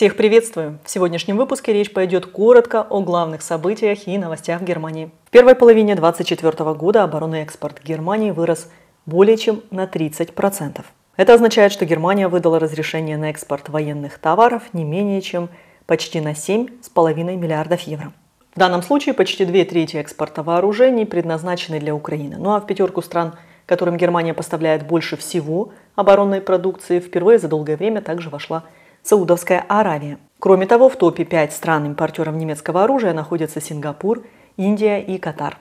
Всех приветствую! В сегодняшнем выпуске речь пойдет коротко о главных событиях и новостях в Германии. В первой половине 2024 года оборонный экспорт Германии вырос более чем на 30%. Это означает, что Германия выдала разрешение на экспорт военных товаров не менее чем почти на 7,5 миллиардов евро. В данном случае почти две трети экспорта вооружений предназначены для Украины. Ну а в пятерку стран, которым Германия поставляет больше всего оборонной продукции, впервые за долгое время также вошла Саудовская Аравия. Кроме того, в топе 5 стран импортеров немецкого оружия находятся Сингапур, Индия и Катар.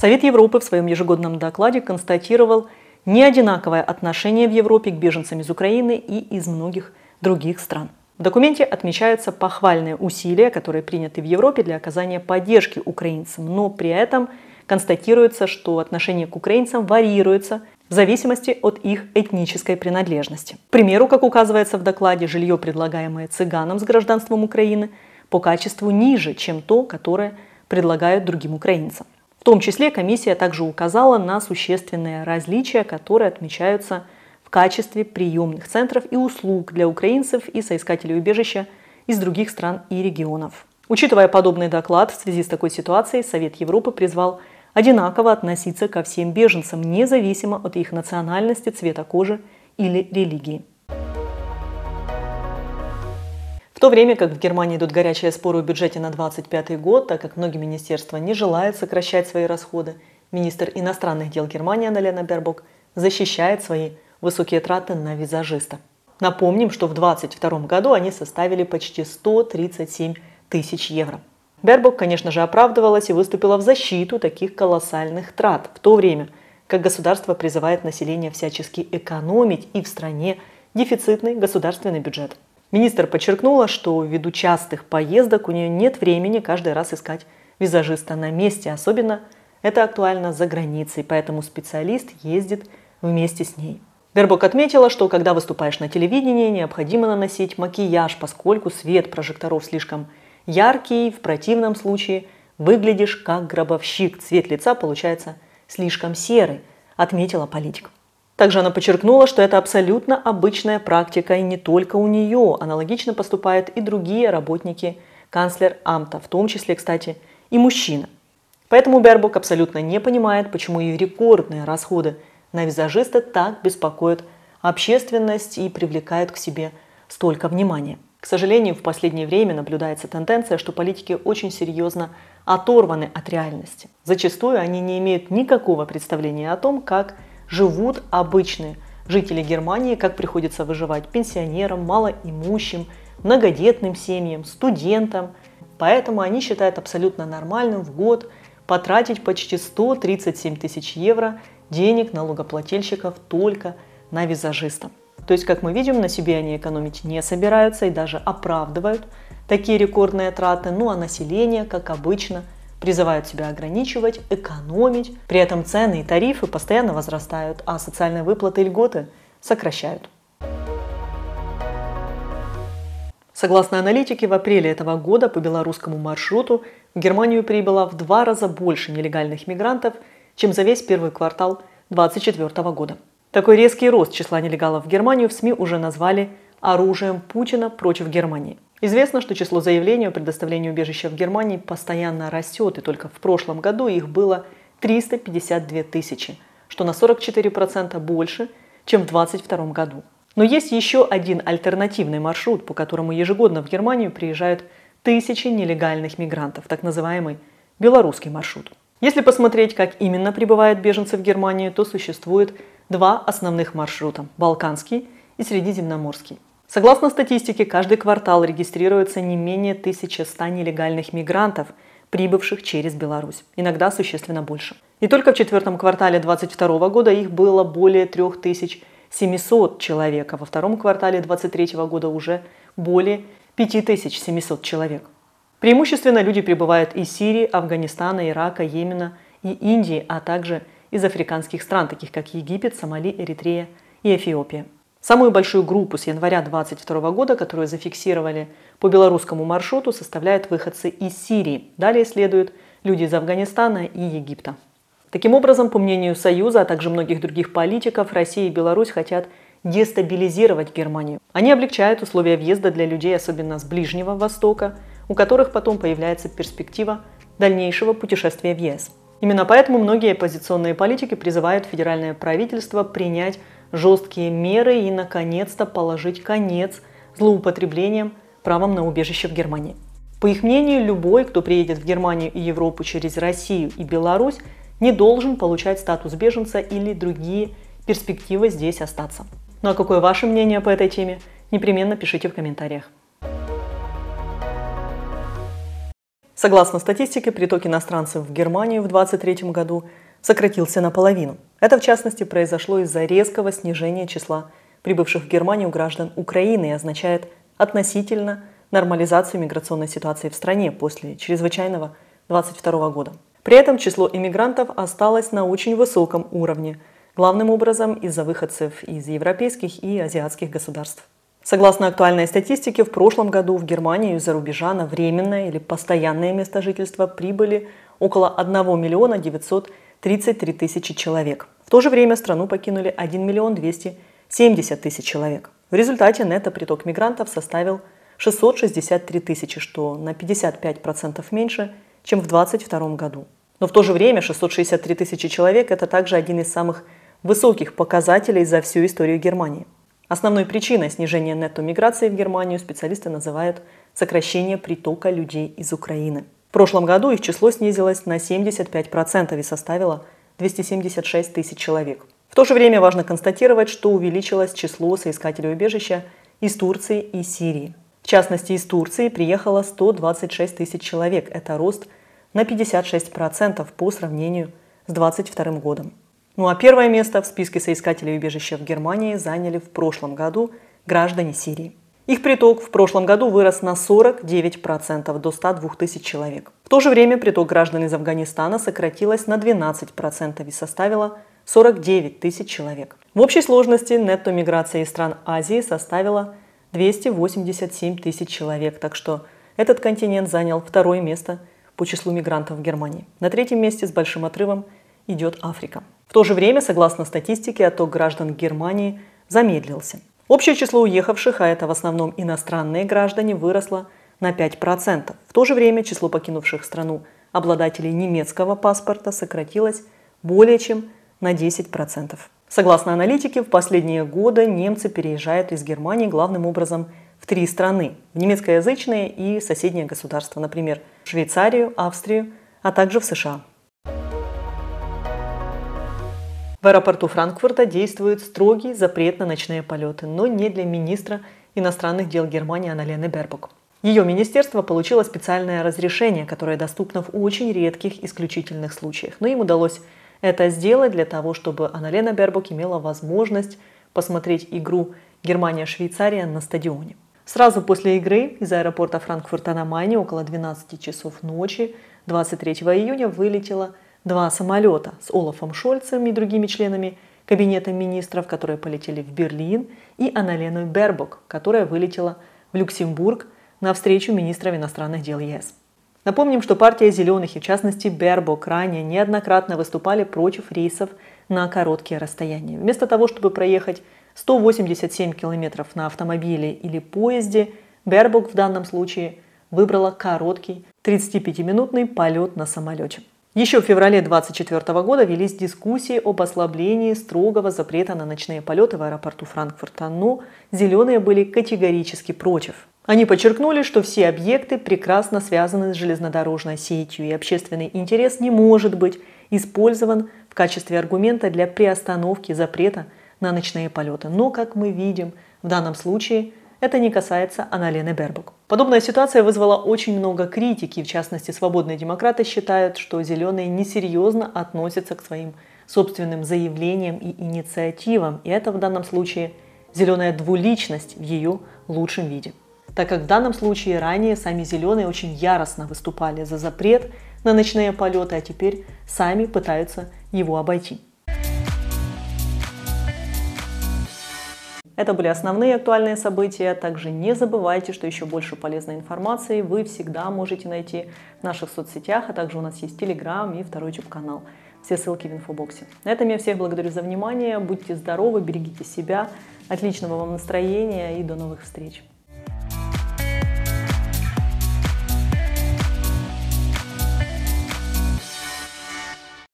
Совет Европы в своем ежегодном докладе констатировал неодинаковое отношение в Европе к беженцам из Украины и из многих других стран. В документе отмечаются похвальные усилия, которые приняты в Европе для оказания поддержки украинцам, но при этом констатируется, что отношение к украинцам варьируется в зависимости от их этнической принадлежности. К примеру, как указывается в докладе, жилье, предлагаемое цыганам с гражданством Украины, по качеству ниже, чем то, которое предлагают другим украинцам. В том числе комиссия также указала на существенные различия, которые отмечаются в качестве приемных центров и услуг для украинцев и соискателей убежища из других стран и регионов. Учитывая подобный доклад, в связи с такой ситуацией Совет Европы призвал одинаково относиться ко всем беженцам, независимо от их национальности, цвета кожи или религии. В то время как в Германии идут горячие споры о бюджете на 2025 год, так как многие министерства не желают сокращать свои расходы, министр иностранных дел Германии Аналена Бербок защищает свои высокие траты на визажиста. Напомним, что в 2022 году они составили почти 137 тысяч евро. Бербок, конечно же, оправдывалась и выступила в защиту таких колоссальных трат в то время, как государство призывает население всячески экономить и в стране дефицитный государственный бюджет. Министр подчеркнула, что ввиду частых поездок у нее нет времени каждый раз искать визажиста на месте, особенно это актуально за границей, поэтому специалист ездит вместе с ней. Бербок отметила, что когда выступаешь на телевидении, необходимо наносить макияж, поскольку свет прожекторов слишком яркий, в противном случае выглядишь как гробовщик, цвет лица получается слишком серый, отметила политик. Также она подчеркнула, что это абсолютно обычная практика, и не только у нее. Аналогично поступают и другие работники канцлер Амта, в том числе, кстати, и мужчина. Поэтому Бербок абсолютно не понимает, почему ее рекордные расходы на визажиста так беспокоят общественность и привлекают к себе столько внимания сожалению, в последнее время наблюдается тенденция, что политики очень серьезно оторваны от реальности. Зачастую они не имеют никакого представления о том, как живут обычные жители Германии, как приходится выживать пенсионерам, малоимущим, многодетным семьям, студентам. Поэтому они считают абсолютно нормальным в год потратить почти 137 тысяч евро денег налогоплательщиков только на визажиста. То есть, как мы видим, на себе они экономить не собираются и даже оправдывают такие рекордные траты, ну а население, как обычно, призывает себя ограничивать, экономить. При этом цены и тарифы постоянно возрастают, а социальные выплаты и льготы сокращают. Согласно аналитике, в апреле этого года по белорусскому маршруту в Германию прибыло в два раза больше нелегальных мигрантов, чем за весь первый квартал 2024 года. Такой резкий рост числа нелегалов в Германию в СМИ уже назвали оружием Путина против Германии. Известно, что число заявлений о предоставлении убежища в Германии постоянно растет, и только в прошлом году их было 352 тысячи, что на 44% больше, чем в 2022 году. Но есть еще один альтернативный маршрут, по которому ежегодно в Германию приезжают тысячи нелегальных мигрантов, так называемый белорусский маршрут. Если посмотреть, как именно прибывают беженцы в Германию, то существует два основных маршрута – Балканский и Средиземноморский. Согласно статистике, каждый квартал регистрируется не менее 1100 нелегальных мигрантов, прибывших через Беларусь, иногда существенно больше. И только в четвертом квартале 2022 года их было более 3700 человек, а во втором квартале 2023 года уже более 5700 человек. Преимущественно люди прибывают из Сирии, Афганистана, Ирака, Йемена и Индии, а также – из африканских стран, таких как Египет, Сомали, Эритрея и Эфиопия. Самую большую группу с января 2022 года, которую зафиксировали по белорусскому маршруту, составляют выходцы из Сирии. Далее следуют люди из Афганистана и Египта. Таким образом, по мнению Союза, а также многих других политиков, Россия и Беларусь хотят дестабилизировать Германию. Они облегчают условия въезда для людей, особенно с Ближнего Востока, у которых потом появляется перспектива дальнейшего путешествия в ЕС. Именно поэтому многие оппозиционные политики призывают федеральное правительство принять жесткие меры и, наконец-то, положить конец злоупотреблениям правом на убежище в Германии. По их мнению, любой, кто приедет в Германию и Европу через Россию и Беларусь, не должен получать статус беженца или другие перспективы здесь остаться. Ну а какое ваше мнение по этой теме? Непременно пишите в комментариях. Согласно статистике, приток иностранцев в Германию в 2023 году сократился наполовину. Это, в частности, произошло из-за резкого снижения числа прибывших в Германию граждан Украины и означает относительно нормализацию миграционной ситуации в стране после чрезвычайного 2022 года. При этом число иммигрантов осталось на очень высоком уровне, главным образом из-за выходцев из европейских и азиатских государств. Согласно актуальной статистике, в прошлом году в Германию из-за рубежа на временное или постоянное место жительства прибыли около 1 миллиона 933 тысячи человек. В то же время страну покинули 1 миллион 270 тысяч человек. В результате нетто-приток мигрантов составил 663 тысячи, что на 55% меньше, чем в 2022 году. Но в то же время 663 тысячи человек – это также один из самых высоких показателей за всю историю Германии – Основной причиной снижения нетто-миграции в Германию специалисты называют сокращение притока людей из Украины. В прошлом году их число снизилось на 75% и составило 276 тысяч человек. В то же время важно констатировать, что увеличилось число соискателей убежища из Турции и Сирии. В частности, из Турции приехало 126 тысяч человек. Это рост на 56% по сравнению с 2022 годом. Ну а первое место в списке соискателей убежища в Германии заняли в прошлом году граждане Сирии. Их приток в прошлом году вырос на 49% до 102 тысяч человек. В то же время приток граждан из Афганистана сократилась на 12% и составило 49 тысяч человек. В общей сложности нетто миграция из стран Азии составила 287 тысяч человек, так что этот континент занял второе место по числу мигрантов в Германии. На третьем месте с большим отрывом идет Африка. В то же время, согласно статистике, отток граждан Германии замедлился. Общее число уехавших, а это в основном иностранные граждане, выросло на 5%. В то же время число покинувших страну обладателей немецкого паспорта сократилось более чем на 10%. Согласно аналитике, в последние годы немцы переезжают из Германии главным образом в три страны – в немецкоязычные и соседние государства, например, Швейцарию, Австрию, а также в США. В аэропорту Франкфурта действует строгий запрет на ночные полеты, но не для министра иностранных дел Германии Аналены Бербок. Ее министерство получило специальное разрешение, которое доступно в очень редких исключительных случаях. Но им удалось это сделать для того, чтобы Аналена Бербок имела возможность посмотреть игру Германия-Швейцария на стадионе. Сразу после игры из аэропорта Франкфурта на Майне около 12 часов ночи 23 июня вылетела два самолета с Олафом Шольцем и другими членами кабинета министров, которые полетели в Берлин, и Аналеной Бербок, которая вылетела в Люксембург на встречу министров иностранных дел ЕС. Напомним, что партия «Зеленых» и в частности Бербок ранее неоднократно выступали против рейсов на короткие расстояния. Вместо того, чтобы проехать 187 километров на автомобиле или поезде, Бербок в данном случае выбрала короткий 35-минутный полет на самолете. Еще в феврале 2024 года велись дискуссии об ослаблении строгого запрета на ночные полеты в аэропорту Франкфурта, но зеленые были категорически против. Они подчеркнули, что все объекты прекрасно связаны с железнодорожной сетью, и общественный интерес не может быть использован в качестве аргумента для приостановки запрета на ночные полеты. Но, как мы видим, в данном случае это не касается Аналены Бербок. Подобная ситуация вызвала очень много критики. В частности, свободные демократы считают, что зеленые несерьезно относятся к своим собственным заявлениям и инициативам. И это в данном случае зеленая двуличность в ее лучшем виде. Так как в данном случае ранее сами зеленые очень яростно выступали за запрет на ночные полеты, а теперь сами пытаются его обойти. Это были основные актуальные события. Также не забывайте, что еще больше полезной информации вы всегда можете найти в наших соцсетях, а также у нас есть Телеграм и второй YouTube-канал. Все ссылки в инфобоксе. На этом я всех благодарю за внимание. Будьте здоровы, берегите себя. Отличного вам настроения и до новых встреч.